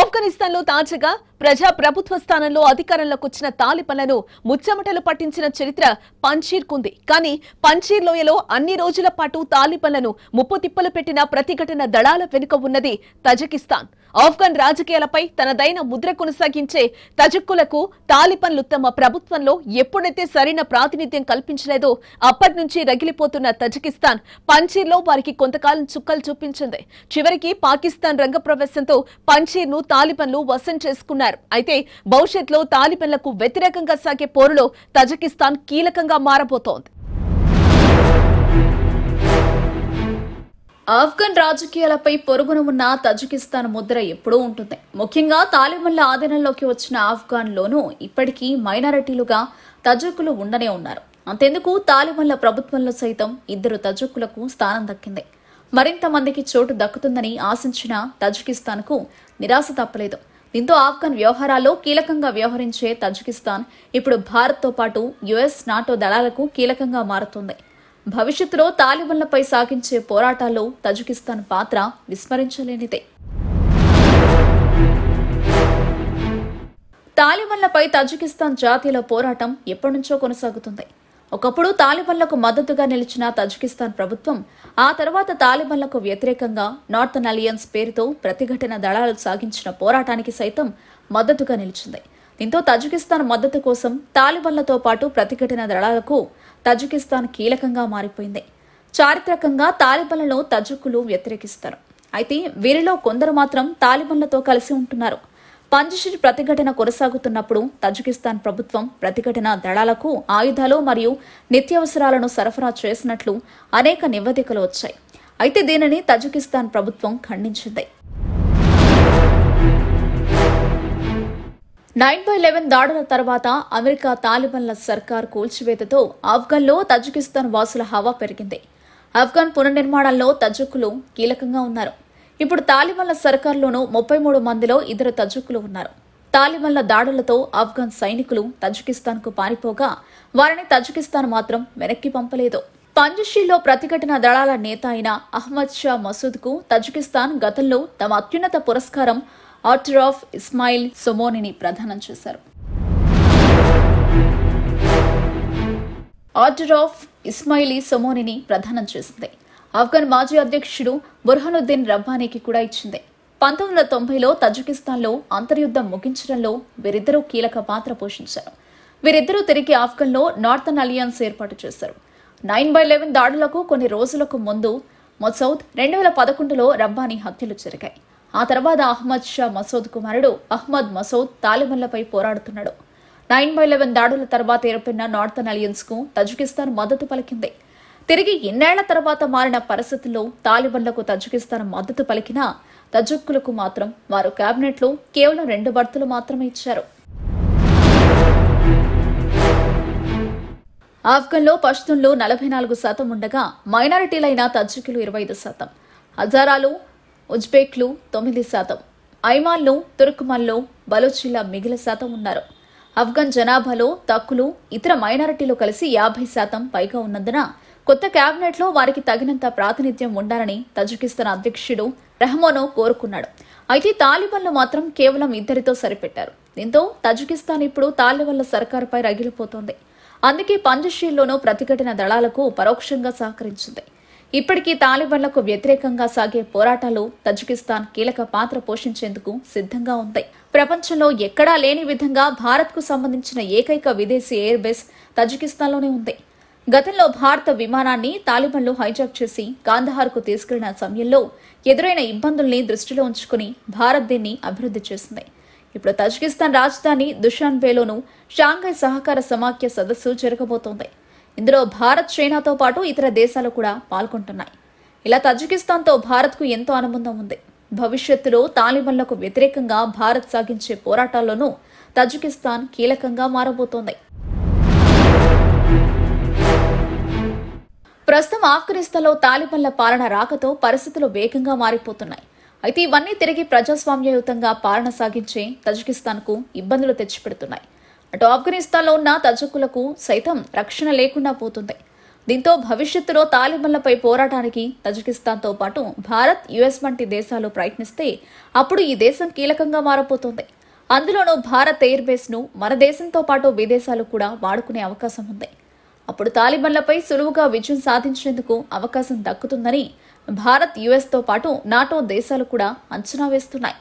ఆఫ్ఘనిస్తాన్లో తాజాగా ప్రజా ప్రభుత్వ స్థానంలో అధికారంలోకి వచ్చిన తాలిబన్లను ముచ్చమటలు పట్టించిన చరిత్ర పంచీర్కుంది కానీ పంచీర్ లోయలో అన్ని రోజుల పాటు తాలిబన్లను తిప్పలు పెట్టిన ప్రతిఘటన దళాల వెనుక ఉన్నది తజకిస్తాన్ ఆఫ్ఘన్ రాజకీయాలపై తనదైన ముద్ర కొనసాగించే తజక్కులకు తాలిబన్లు తమ ప్రభుత్వంలో ఎప్పుడైతే సరైన ప్రాతినిధ్యం కల్పించలేదో అప్పటి నుంచి రగిలిపోతున్న తజకిస్తాన్ పంచీర్లో వారికి కొంతకాలం చుక్కలు చూపించింది చివరికి పాకిస్తాన్ రంగప్రవేశంతో పంచీర్ను తాలిబన్లు వశం చేసుకున్నారు చేశారు అయితే భవిష్యత్తులో తాలిబన్లకు వ్యతిరేకంగా సాగే పోరులో తజకిస్తాన్ కీలకంగా మారబోతోంది ఆఫ్ఘన్ రాజకీయాలపై పొరుగున ఉన్న తజకిస్తాన్ ముద్ర ఎప్పుడూ ఉంటుంది ముఖ్యంగా తాలిబన్ల ఆధీనంలోకి వచ్చిన లోనూ ఇప్పటికీ మైనారిటీలుగా తజకులు ఉండనే ఉన్నారు అంతెందుకు తాలిబన్ల ప్రభుత్వంలో సైతం ఇద్దరు తజకులకు స్థానం దక్కింది మరింత మందికి చోటు దక్కుతుందని ఆశించిన కు నిరాశ తప్పలేదు దీంతో ఆఫ్ఘన్ వ్యవహారాల్లో కీలకంగా వ్యవహరించే తజికిస్తాన్ ఇప్పుడు భారత్తో పాటు యుఎస్ నాటో దళాలకు కీలకంగా మారుతుంది భవిష్యత్తులో తాలిబన్లపై సాగించే పోరాటాల్లో తజికిస్తాన్ పాత్ర విస్మరించలేనిదే తాలిబన్లపై తజికిస్తాన్ జాతీయుల పోరాటం ఎప్పటినుంచో కొనసాగుతుంది ఒకప్పుడు తాలిబన్లకు మద్దతుగా నిలిచిన తజికిస్తాన్ ప్రభుత్వం ఆ తర్వాత తాలిబన్లకు వ్యతిరేకంగా నార్థన్ అలియన్స్ పేరుతో ప్రతిఘటన దళాలు సాగించిన పోరాటానికి సైతం మద్దతుగా నిలిచింది దీంతో తజికిస్తాన్ మద్దతు కోసం తాలిబన్లతో పాటు ప్రతిఘటన దళాలకు తజికిస్తాన్ కీలకంగా మారిపోయింది చారిత్రకంగా తాలిబన్లను తజుకులు వ్యతిరేకిస్తారు అయితే వీరిలో కొందరు మాత్రం తాలిబన్లతో కలిసి ఉంటున్నారు పంజషిర్ ప్రతిఘటన కొనసాగుతున్నప్పుడు తజికిస్తాన్ ప్రభుత్వం ప్రతిఘటన దళాలకు ఆయుధాలు మరియు నిత్యావసరాలను సరఫరా చేసినట్లు అనేక నివేదికలు వచ్చాయి అయితే దీనిని తజికిస్తాన్ ప్రభుత్వం ఖండించింది నైన్ బై లెవెన్ దాడుల తర్వాత అమెరికా తాలిబన్ల సర్కార్ కూల్చివేతతో ఆఫ్ఘన్లో తజికిస్తాన్ వాసుల హవా పెరిగింది ఆఫ్ఘన్ పునర్నిర్మాణంలో తజుకులు కీలకంగా ఉన్నారు ఇప్పుడు తాలిబన్ల సర్కార్లోనూ ముప్పై మూడు మందిలో ఇద్దరు తజుకులు ఉన్నారు తాలిబన్ల దాడులతో ఆఫ్ఘన్ సైనికులు కు పారిపోగా వారిని తజుకిస్తాన్ మాత్రం వెనక్కి పంపలేదు పంజషీలో ప్రతిఘటన దళాల నేత అయిన అహ్మద్ షా మసూద్కు తజుకిస్తాన్ గతంలో తమ అత్యున్నత పురస్కారం ఆర్టర్ ఆఫ్ ఇస్మాయిల్ సొమోనిని ప్రదానం చేశారు ఆర్డర్ ఆఫ్ ఇస్మాయిలీ సొమోనిని ప్రధానం చేసింది ఆఫ్ఘన్ మాజీ అధ్యక్షుడు బుర్హనుద్దీన్ రబ్బానీకి కూడా ఇచ్చింది పంతొమ్మిది వందల తొంభైలో తజకిస్తాన్లో అంతర్యుద్ధం ముగించడంలో వీరిద్దరూ కీలక పాత్ర పోషించారు వీరిద్దరూ తిరిగి ఆఫ్ఘన్లో నార్థన్ అలియన్స్ ఏర్పాటు చేశారు నైన్ బై లెవెన్ దాడులకు కొన్ని రోజులకు ముందు మసౌద్ రెండు వేల పదకొండులో రబ్బానీ హత్యలు జరిగాయి ఆ తర్వాత అహ్మద్ షా మసౌద్ కుమారుడు అహ్మద్ మసౌద్ తాలిబన్లపై పోరాడుతున్నాడు నైన్ బై లెవెన్ దాడుల తర్వాత ఏర్పడిన నార్థన్ అలియన్స్కు తజకిస్తాన్ మద్దతు పలికింది తిరిగి ఎన్నేళ్ల తర్వాత మారిన పరిస్థితుల్లో తాలిబన్లకు తజకిస్తాన్ మద్దతు పలికినా తజుక్కులకు మాత్రం వారు కేబినెట్లో కేవలం రెండు బర్తులు మాత్రమే ఇచ్చారు ఆఫ్ఘన్లో పష్తున్లు నలభై నాలుగు శాతం ఉండగా మైనారిటీలైన తజ్జికులు ఇరవై ఐదు శాతం హజారాలు ఉజ్బెక్లు తొమ్మిది శాతం ఐమాన్లు తుర్క్మన్లు బలోచిల్లా మిగిల శాతం ఉన్నారు ఆఫ్ఘన్ జనాభాలో తక్కులు ఇతర మైనారిటీలు కలిసి యాభై శాతం పైగా ఉన్నందున కొత్త క్యాబినెట్లో వారికి తగినంత ప్రాతినిధ్యం ఉండాలని తజకిస్తాన్ అధ్యక్షుడు రెహమానో కోరుకున్నాడు అయితే తాలిబన్లు మాత్రం కేవలం ఇద్దరితో సరిపెట్టారు దీంతో తజకిస్తాన్ ఇప్పుడు తాలిబన్ల సర్కారుపై రగిలిపోతోంది అందుకే పంజషీల్లోనూ ప్రతిఘటన దళాలకు పరోక్షంగా సహకరించింది ఇప్పటికీ తాలిబన్లకు వ్యతిరేకంగా సాగే పోరాటాలు తజకిస్తాన్ కీలక పాత్ర పోషించేందుకు సిద్ధంగా ఉంది ప్రపంచంలో ఎక్కడా లేని విధంగా భారత్కు సంబంధించిన ఏకైక విదేశీ ఎయిర్ బేస్ తజకిస్తాన్లోనే ఉంది గతంలో భారత విమానాన్ని తాలిబన్లు హైజాక్ చేసి గాంధహార్కు తీసుకెళ్లిన సమయంలో ఎదురైన ఇబ్బందుల్ని దృష్టిలో ఉంచుకుని భారత్ దీన్ని అభివృద్ధి చేసింది ఇప్పుడు తజికిస్తాన్ రాజధాని దుషాన్బేలోను షాంఘై సహకార సమాఖ్య సదస్సు జరగబోతోంది ఇందులో భారత్ చైనాతో పాటు ఇతర దేశాలు కూడా పాల్గొంటున్నాయి ఇలా తజికిస్తాన్తో భారత్కు ఎంతో అనుబంధం ఉంది భవిష్యత్తులో తాలిబన్లకు వ్యతిరేకంగా భారత్ సాగించే పోరాటాల్లోనూ తజికిస్తాన్ కీలకంగా మారబోతోంది ప్రస్తుతం ఆఫ్ఘనిస్తాన్లో తాలిబన్ల పాలన రాకతో పరిస్థితులు వేగంగా మారిపోతున్నాయి అయితే ఇవన్నీ తిరిగి ప్రజాస్వామ్యయుతంగా పాలన సాగించే తజకిస్తాన్కు ఇబ్బందులు తెచ్చిపెడుతున్నాయి అటు ఆఫ్ఘనిస్తాన్లో ఉన్న తజకులకు సైతం రక్షణ లేకుండా పోతుంది దీంతో భవిష్యత్తులో తాలిబన్లపై పోరాటానికి తజకిస్తాన్తో పాటు భారత్ యుఎస్ వంటి దేశాలు ప్రయత్నిస్తే అప్పుడు ఈ దేశం కీలకంగా మారబోతోంది అందులోనూ భారత్ ఎయిర్ బేస్ను మన దేశంతో పాటు విదేశాలు కూడా వాడుకునే అవకాశం ఉంది అప్పుడు తాలిబన్లపై సులువుగా విజయం సాధించేందుకు అవకాశం దక్కుతుందని భారత్ యుఎస్తో పాటు నాటో దేశాలు కూడా అంచనా వేస్తున్నాయి